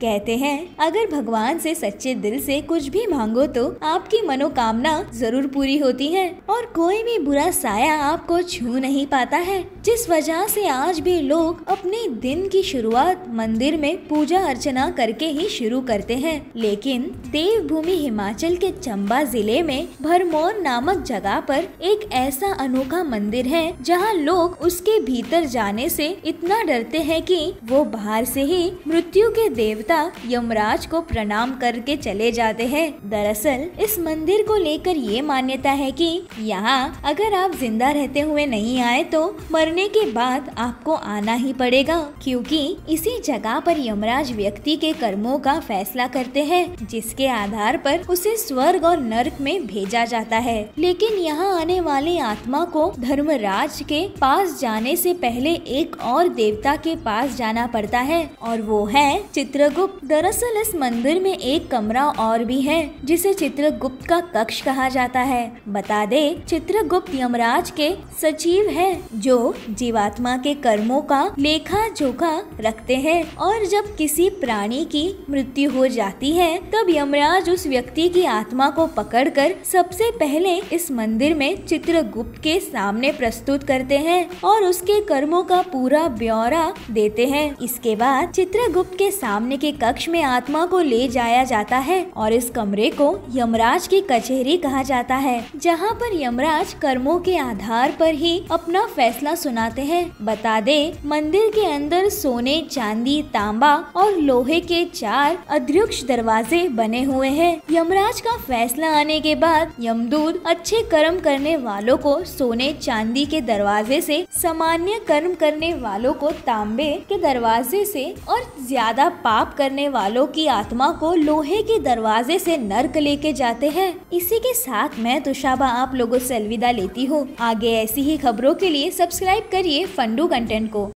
कहते हैं अगर भगवान से सच्चे दिल से कुछ भी मांगो तो आपकी मनोकामना जरूर पूरी होती है और कोई भी बुरा साया आपको छू नहीं पाता है जिस वजह से आज भी लोग अपने दिन की शुरुआत मंदिर में पूजा अर्चना करके ही शुरू करते हैं लेकिन देवभूमि हिमाचल के चंबा जिले में भरमौर नामक जगह पर एक ऐसा अनोखा मंदिर है जहाँ लोग उसके भीतर जाने से इतना डरते हैं कि वो बाहर से ही मृत्यु के देव देवता यमराज को प्रणाम करके चले जाते हैं दरअसल इस मंदिर को लेकर ये मान्यता है कि यहाँ अगर आप जिंदा रहते हुए नहीं आए तो मरने के बाद आपको आना ही पड़ेगा क्योंकि इसी जगह पर यमराज व्यक्ति के कर्मों का फैसला करते हैं जिसके आधार पर उसे स्वर्ग और नर्क में भेजा जाता है लेकिन यहाँ आने वाले आत्मा को धर्मराज के पास जाने से पहले एक और देवता के पास जाना पड़ता है और वो है चित्रगुप्त चित्रगुप्त दरअसल इस मंदिर में एक कमरा और भी है जिसे चित्रगुप्त का कक्ष कहा जाता है बता दे चित्रगुप्त यमराज के सचिव है जो जीवात्मा के कर्मों का लेखा जोखा रखते हैं और जब किसी प्राणी की मृत्यु हो जाती है तब यमराज उस व्यक्ति की आत्मा को पकड़कर सबसे पहले इस मंदिर में चित्रगुप्त के सामने प्रस्तुत करते हैं और उसके कर्मों का पूरा ब्यौरा देते हैं इसके बाद चित्रगुप्त के सामने के के कक्ष में आत्मा को ले जाया जाता है और इस कमरे को यमराज की कचहरी कहा जाता है जहाँ पर यमराज कर्मों के आधार पर ही अपना फैसला सुनाते हैं बता दे मंदिर के अंदर सोने चांदी तांबा और लोहे के चार अध्यक्ष दरवाजे बने हुए हैं यमराज का फैसला आने के बाद यमदूत अच्छे कर्म करने वालों को सोने चांदी के दरवाजे से सामान्य कर्म करने वालों को तांबे के दरवाजे से और ज्यादा पाप करने वालों की आत्मा को लोहे के दरवाजे से नर्क लेके जाते हैं इसी के साथ मैं तुषाबा आप लोगों से अलविदा लेती हूँ आगे ऐसी ही खबरों के लिए सब्सक्राइब करिए फंडू कंटेंट को